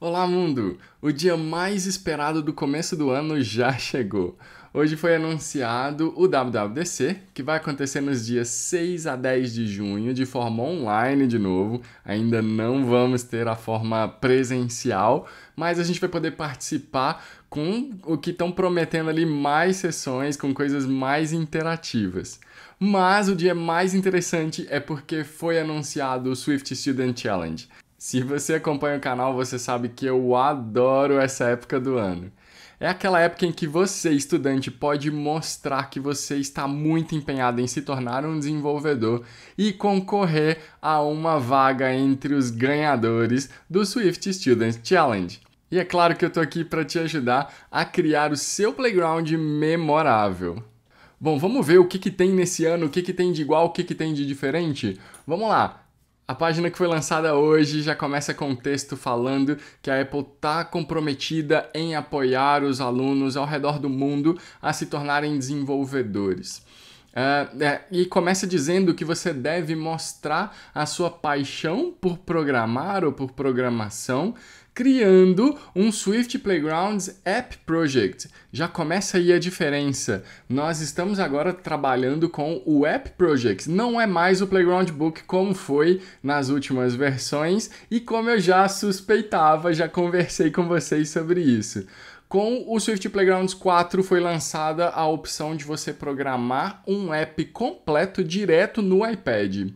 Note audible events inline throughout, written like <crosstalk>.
Olá, mundo! O dia mais esperado do começo do ano já chegou. Hoje foi anunciado o WWDC, que vai acontecer nos dias 6 a 10 de junho, de forma online de novo. Ainda não vamos ter a forma presencial, mas a gente vai poder participar com o que estão prometendo ali mais sessões, com coisas mais interativas. Mas o dia mais interessante é porque foi anunciado o Swift Student Challenge. Se você acompanha o canal, você sabe que eu adoro essa época do ano. É aquela época em que você, estudante, pode mostrar que você está muito empenhado em se tornar um desenvolvedor e concorrer a uma vaga entre os ganhadores do Swift Student Challenge. E é claro que eu estou aqui para te ajudar a criar o seu playground memorável. Bom, vamos ver o que, que tem nesse ano, o que, que tem de igual, o que, que tem de diferente? Vamos lá! A página que foi lançada hoje já começa com um texto falando que a Apple está comprometida em apoiar os alunos ao redor do mundo a se tornarem desenvolvedores. Uh, é, e começa dizendo que você deve mostrar a sua paixão por programar ou por programação criando um Swift Playgrounds App Project. Já começa aí a diferença. Nós estamos agora trabalhando com o App Project. Não é mais o Playground Book como foi nas últimas versões e como eu já suspeitava, já conversei com vocês sobre isso. Com o Swift Playgrounds 4 foi lançada a opção de você programar um app completo direto no iPad.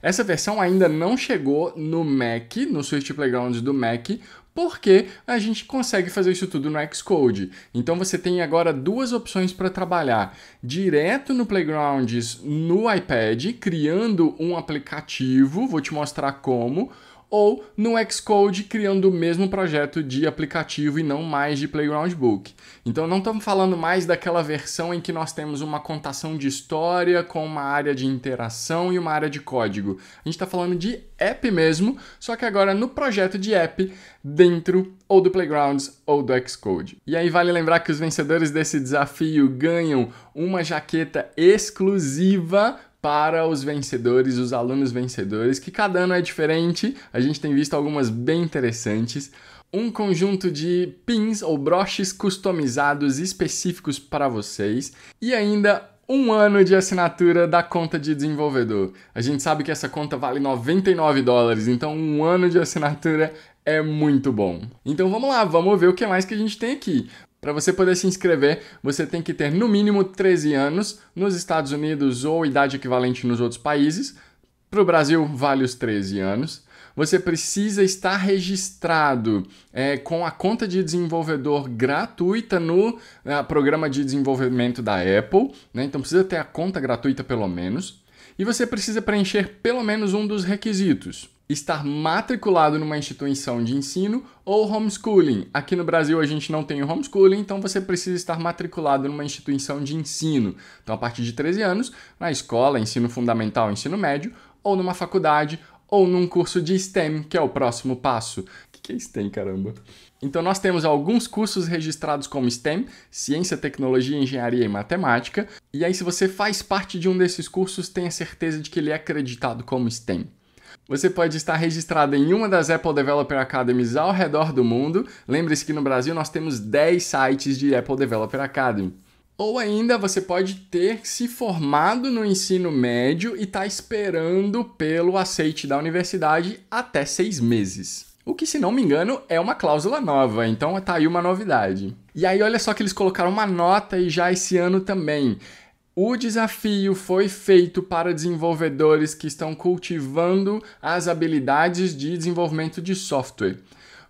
Essa versão ainda não chegou no Mac, no Swift Playgrounds do Mac, porque a gente consegue fazer isso tudo no Xcode. Então você tem agora duas opções para trabalhar: direto no Playgrounds no iPad, criando um aplicativo, vou te mostrar como ou no Xcode criando o mesmo projeto de aplicativo e não mais de Playground Book. Então não estamos falando mais daquela versão em que nós temos uma contação de história com uma área de interação e uma área de código. A gente está falando de app mesmo, só que agora no projeto de app dentro ou do Playgrounds ou do Xcode. E aí vale lembrar que os vencedores desse desafio ganham uma jaqueta exclusiva para os vencedores, os alunos vencedores, que cada ano é diferente. A gente tem visto algumas bem interessantes. Um conjunto de pins ou broches customizados específicos para vocês e ainda um ano de assinatura da conta de desenvolvedor. A gente sabe que essa conta vale 99 dólares, então um ano de assinatura é muito bom. Então vamos lá, vamos ver o que mais que a gente tem aqui. Para você poder se inscrever, você tem que ter no mínimo 13 anos nos Estados Unidos ou idade equivalente nos outros países. Para o Brasil, vale os 13 anos você precisa estar registrado é, com a conta de desenvolvedor gratuita no é, programa de desenvolvimento da Apple, né? então precisa ter a conta gratuita pelo menos, e você precisa preencher pelo menos um dos requisitos estar matriculado numa instituição de ensino ou homeschooling. Aqui no Brasil a gente não tem homeschooling, então você precisa estar matriculado numa instituição de ensino. Então, a partir de 13 anos, na escola, ensino fundamental, ensino médio, ou numa faculdade, ou num curso de STEM, que é o próximo passo. O que é STEM, caramba? Então, nós temos alguns cursos registrados como STEM, Ciência, Tecnologia, Engenharia e Matemática. E aí, se você faz parte de um desses cursos, tenha certeza de que ele é acreditado como STEM. Você pode estar registrado em uma das Apple Developer Academies ao redor do mundo. Lembre-se que no Brasil nós temos 10 sites de Apple Developer Academy. Ou ainda você pode ter se formado no ensino médio e estar tá esperando pelo aceite da universidade até seis meses. O que, se não me engano, é uma cláusula nova, então tá aí uma novidade. E aí, olha só que eles colocaram uma nota e já esse ano também. O desafio foi feito para desenvolvedores que estão cultivando as habilidades de desenvolvimento de software.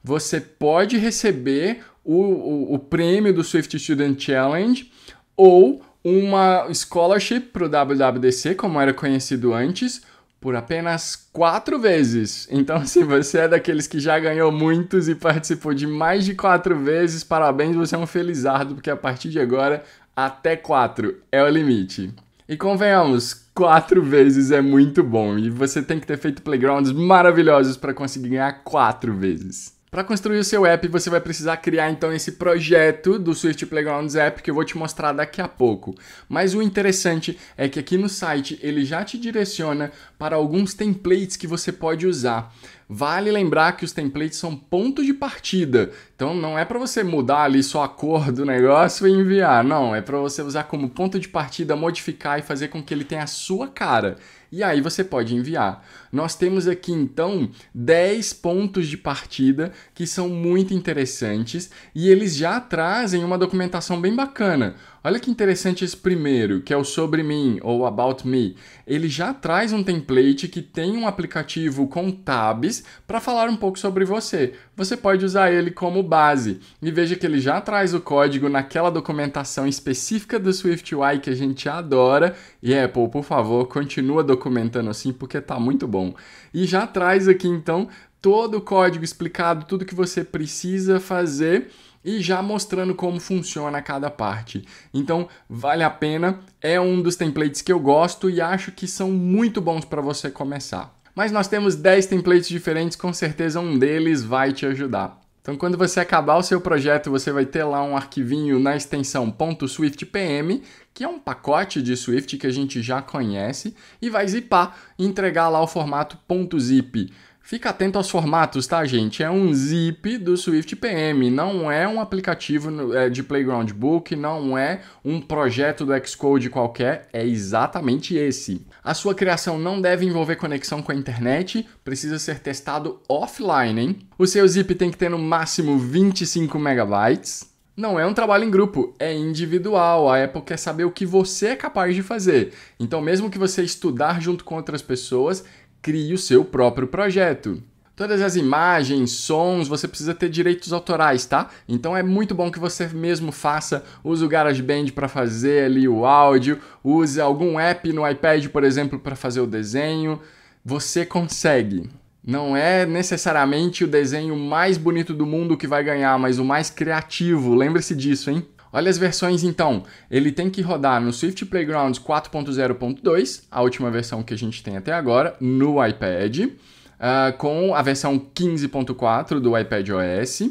Você pode receber o, o, o prêmio do Swift Student Challenge ou uma scholarship para o WWDC, como era conhecido antes, por apenas quatro vezes. Então, <laughs> se você é daqueles que já ganhou muitos e participou de mais de quatro vezes, parabéns, você é um felizardo, porque a partir de agora até 4 é o limite. E convenhamos, quatro vezes é muito bom e você tem que ter feito playgrounds maravilhosos para conseguir ganhar quatro vezes. Para construir o seu app, você vai precisar criar então esse projeto do Swift Playgrounds App que eu vou te mostrar daqui a pouco. Mas o interessante é que aqui no site ele já te direciona para alguns templates que você pode usar. Vale lembrar que os templates são ponto de partida. Então não é para você mudar ali só a cor do negócio e enviar, não, é para você usar como ponto de partida, modificar e fazer com que ele tenha a sua cara. E aí você pode enviar. Nós temos aqui então 10 pontos de partida que são muito interessantes e eles já trazem uma documentação bem bacana. Olha que interessante esse primeiro, que é o sobre mim ou about me. Ele já traz um template que tem um aplicativo com tabs para falar um pouco sobre você. Você pode usar ele como base. E veja que ele já traz o código naquela documentação específica do SwiftUI que a gente adora. E Apple, por favor, continua documentando assim porque tá muito bom. E já traz aqui então todo o código explicado, tudo que você precisa fazer e já mostrando como funciona cada parte. Então, vale a pena, é um dos templates que eu gosto e acho que são muito bons para você começar. Mas nós temos 10 templates diferentes, com certeza um deles vai te ajudar. Então, quando você acabar o seu projeto, você vai ter lá um arquivinho na extensão .swiftpm, que é um pacote de Swift que a gente já conhece, e vai zipar entregar lá o formato .zip. Fica atento aos formatos, tá, gente? É um zip do Swift PM, não é um aplicativo é, de Playground Book, não é um projeto do Xcode qualquer, é exatamente esse. A sua criação não deve envolver conexão com a internet, precisa ser testado offline, hein? O seu zip tem que ter no máximo 25 megabytes. Não é um trabalho em grupo, é individual. A Apple quer saber o que você é capaz de fazer. Então, mesmo que você estudar junto com outras pessoas, crie o seu próprio projeto. Todas as imagens, sons, você precisa ter direitos autorais, tá? Então é muito bom que você mesmo faça. Use o GarageBand para fazer ali o áudio, use algum app no iPad, por exemplo, para fazer o desenho. Você consegue. Não é necessariamente o desenho mais bonito do mundo que vai ganhar, mas o mais criativo. Lembre-se disso, hein? Olha as versões então. Ele tem que rodar no Swift Playground 4.0.2, a última versão que a gente tem até agora, no iPad, uh, com a versão 15.4 do iPad OS,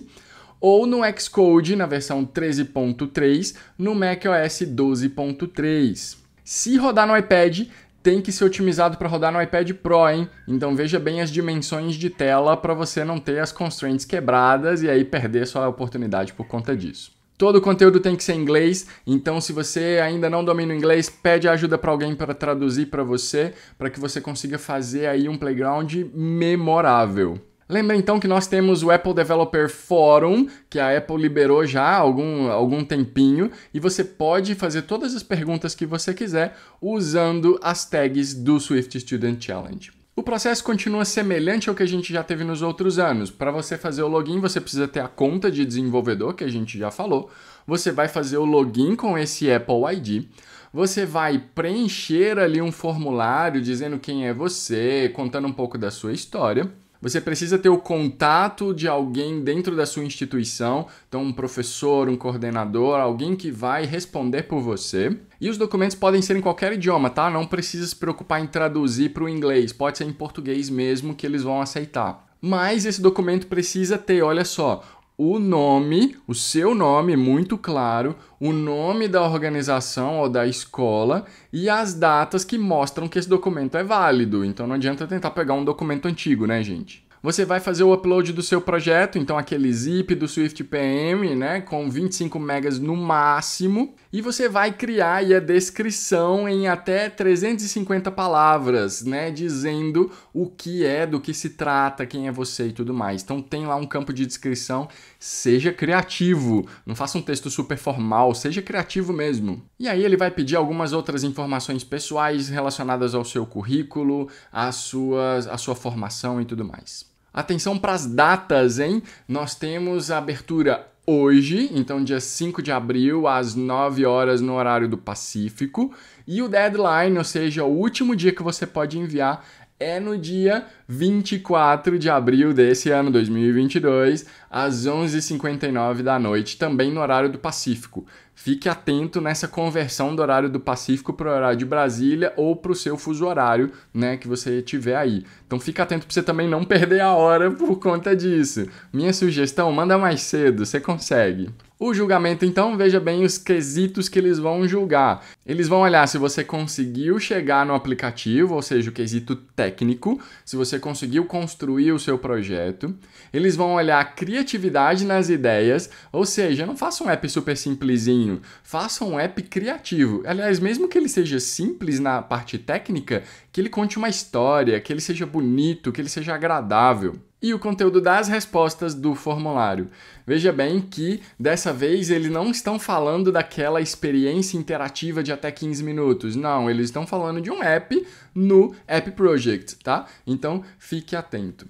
ou no Xcode na versão 13.3, no macOS 12.3. Se rodar no iPad, tem que ser otimizado para rodar no iPad Pro, hein? Então veja bem as dimensões de tela para você não ter as constraints quebradas e aí perder sua oportunidade por conta disso. Todo o conteúdo tem que ser em inglês, então se você ainda não domina o inglês, pede ajuda para alguém para traduzir para você, para que você consiga fazer aí um playground memorável. Lembra então que nós temos o Apple Developer Forum, que a Apple liberou já há algum, algum tempinho, e você pode fazer todas as perguntas que você quiser usando as tags do Swift Student Challenge. O processo continua semelhante ao que a gente já teve nos outros anos. Para você fazer o login, você precisa ter a conta de desenvolvedor, que a gente já falou. Você vai fazer o login com esse Apple ID. Você vai preencher ali um formulário dizendo quem é você, contando um pouco da sua história. Você precisa ter o contato de alguém dentro da sua instituição, então um professor, um coordenador, alguém que vai responder por você. E os documentos podem ser em qualquer idioma, tá? Não precisa se preocupar em traduzir para o inglês, pode ser em português mesmo que eles vão aceitar. Mas esse documento precisa ter, olha só, o nome, o seu nome, muito claro, o nome da organização ou da escola e as datas que mostram que esse documento é válido. Então não adianta tentar pegar um documento antigo, né, gente? Você vai fazer o upload do seu projeto, então aquele zip do Swift PM, né, com 25 megas no máximo e você vai criar a descrição em até 350 palavras, né, dizendo o que é, do que se trata, quem é você e tudo mais. Então tem lá um campo de descrição, seja criativo, não faça um texto super formal, seja criativo mesmo. E aí ele vai pedir algumas outras informações pessoais relacionadas ao seu currículo, à sua, à sua formação e tudo mais. Atenção para as datas, hein? Nós temos a abertura hoje, então dia 5 de abril, às 9 horas no horário do Pacífico. E o deadline, ou seja, o último dia que você pode enviar, é no dia 24 de abril desse ano, 2022, às 11h59 da noite, também no horário do Pacífico. Fique atento nessa conversão do horário do Pacífico para o horário de Brasília ou para o seu fuso horário né, que você tiver aí. Então fique atento para você também não <laughs> perder a hora por conta disso. Minha sugestão, manda mais cedo, você consegue. O julgamento, então, veja bem os quesitos que eles vão julgar. Eles vão olhar se você conseguiu chegar no aplicativo, ou seja, o quesito técnico, se você conseguiu construir o seu projeto. Eles vão olhar a criatividade nas ideias, ou seja, não faça um app super simplesinho caminho. Faça um app criativo. Aliás, mesmo que ele seja simples na parte técnica, que ele conte uma história, que ele seja bonito, que ele seja agradável e o conteúdo das respostas do formulário. Veja bem que dessa vez eles não estão falando daquela experiência interativa de até 15 minutos. Não, eles estão falando de um app no App Project, tá? Então fique atento.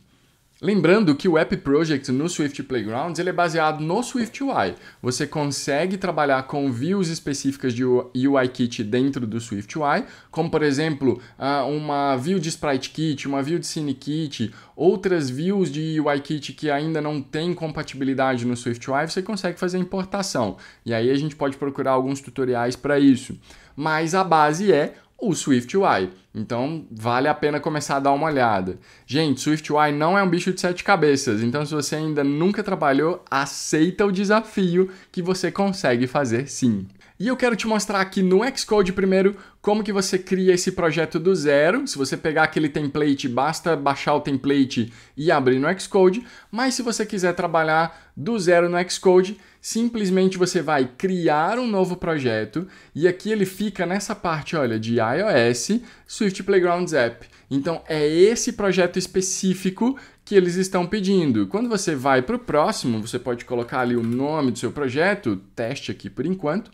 Lembrando que o App Project no Swift Playgrounds ele é baseado no Swift UI. Você consegue trabalhar com views específicas de UIKit dentro do Swift UI, como por exemplo ah, uma view de Sprite Kit, uma view de CineKit, outras views de UIKit que ainda não tem compatibilidade no Swift UI, você consegue fazer importação. E aí a gente pode procurar alguns tutoriais para isso. Mas a base é o SwiftUI. Então, vale a pena começar a dar uma olhada. Gente, SwiftUI não é um bicho de sete cabeças, então se você ainda nunca trabalhou, aceita o desafio que você consegue fazer sim. E eu quero te mostrar aqui no Xcode primeiro como que você cria esse projeto do zero. Se você pegar aquele template, basta baixar o template e abrir no Xcode. Mas se você quiser trabalhar do zero no Xcode, simplesmente você vai criar um novo projeto e aqui ele fica nessa parte, olha, de iOS, Swift Playgrounds App. Então é esse projeto específico que eles estão pedindo. Quando você vai para o próximo, você pode colocar ali o nome do seu projeto, teste aqui por enquanto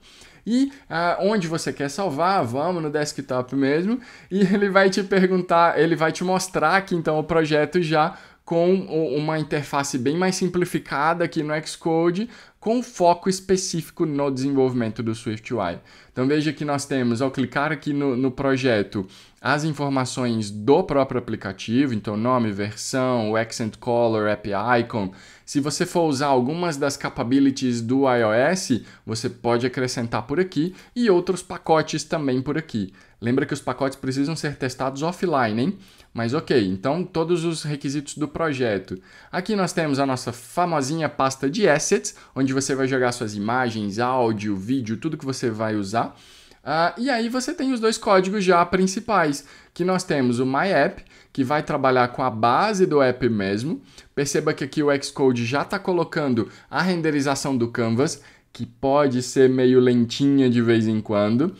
e ah, onde você quer salvar, vamos no desktop mesmo, e ele vai te perguntar, ele vai te mostrar aqui então o projeto já com uma interface bem mais simplificada aqui no Xcode, com foco específico no desenvolvimento do SwiftUI. Então veja que nós temos, ao clicar aqui no, no projeto, as informações do próprio aplicativo, então nome, versão, accent color, app icon, se você for usar algumas das capabilities do iOS, você pode acrescentar por aqui e outros pacotes também por aqui. Lembra que os pacotes precisam ser testados offline, hein? Mas ok, então todos os requisitos do projeto. Aqui nós temos a nossa famosinha pasta de assets, onde você vai jogar suas imagens, áudio, vídeo, tudo que você vai usar. Uh, e aí você tem os dois códigos já principais, que nós temos o MyApp, que vai trabalhar com a base do app mesmo. Perceba que aqui o Xcode já está colocando a renderização do Canvas, que pode ser meio lentinha de vez em quando,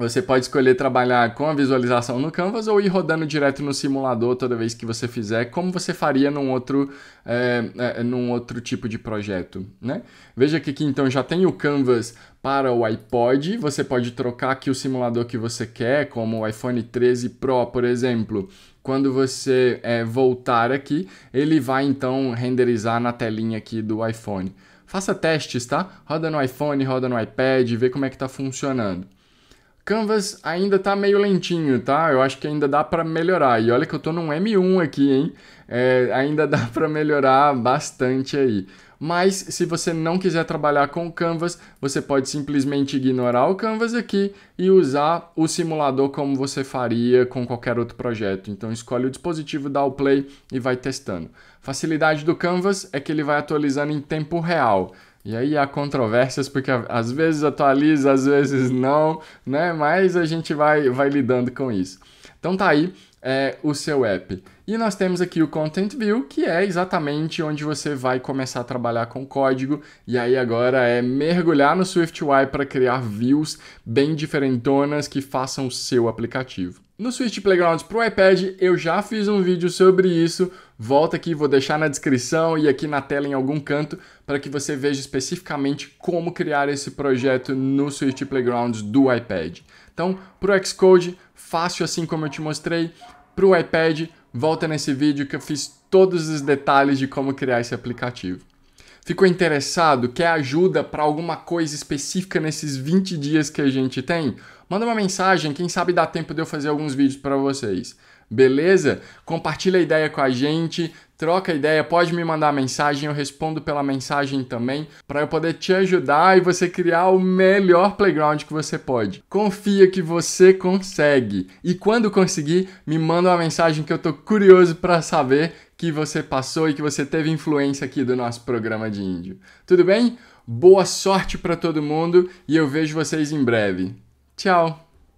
você pode escolher trabalhar com a visualização no Canvas ou ir rodando direto no simulador toda vez que você fizer, como você faria num outro, é, é, num outro tipo de projeto. Né? Veja que aqui então já tem o Canvas para o iPod, você pode trocar aqui o simulador que você quer, como o iPhone 13 Pro, por exemplo. Quando você é, voltar aqui, ele vai então renderizar na telinha aqui do iPhone. Faça testes, tá? Roda no iPhone, roda no iPad, vê como é que está funcionando. Canvas ainda tá meio lentinho, tá? Eu acho que ainda dá para melhorar. E olha que eu tô num M1 aqui, hein? É, ainda <laughs> dá para melhorar bastante aí. Mas se você não quiser trabalhar com Canvas, você pode simplesmente ignorar o Canvas aqui e usar o simulador como você faria com qualquer outro projeto. Então escolhe o dispositivo, dá o play e vai testando. Facilidade do Canvas é que ele vai atualizando em tempo real. E aí há controvérsias, porque às vezes atualiza, às vezes não, né? Mas a gente vai, vai lidando com isso. Então tá aí é, o seu app. E nós temos aqui o Content View, que é exatamente onde você vai começar a trabalhar com código. E aí agora é mergulhar no SwiftUI para criar views bem diferentonas que façam o seu aplicativo. No Switch Playground para o iPad, eu já fiz um vídeo sobre isso. Volta aqui, vou deixar na descrição e aqui na tela em algum canto para que você veja especificamente como criar esse projeto no Switch Playground do iPad. Então, para o Xcode, fácil assim como eu te mostrei. Para o iPad, volta nesse vídeo que eu fiz todos os detalhes de como criar esse aplicativo. Ficou interessado? Quer ajuda para alguma coisa específica nesses 20 dias que a gente tem? Manda uma mensagem, quem sabe dá tempo de eu fazer alguns vídeos para vocês. Beleza? Compartilha a ideia com a gente, troca a ideia, pode me mandar mensagem, eu respondo pela mensagem também, para eu poder te ajudar e você criar o melhor playground que você pode. Confia que você consegue. E quando conseguir, me manda uma mensagem que eu tô curioso para saber que você passou e que você teve influência aqui do nosso programa de índio. Tudo bem? Boa sorte para todo mundo e eu vejo vocês em breve. Ciao.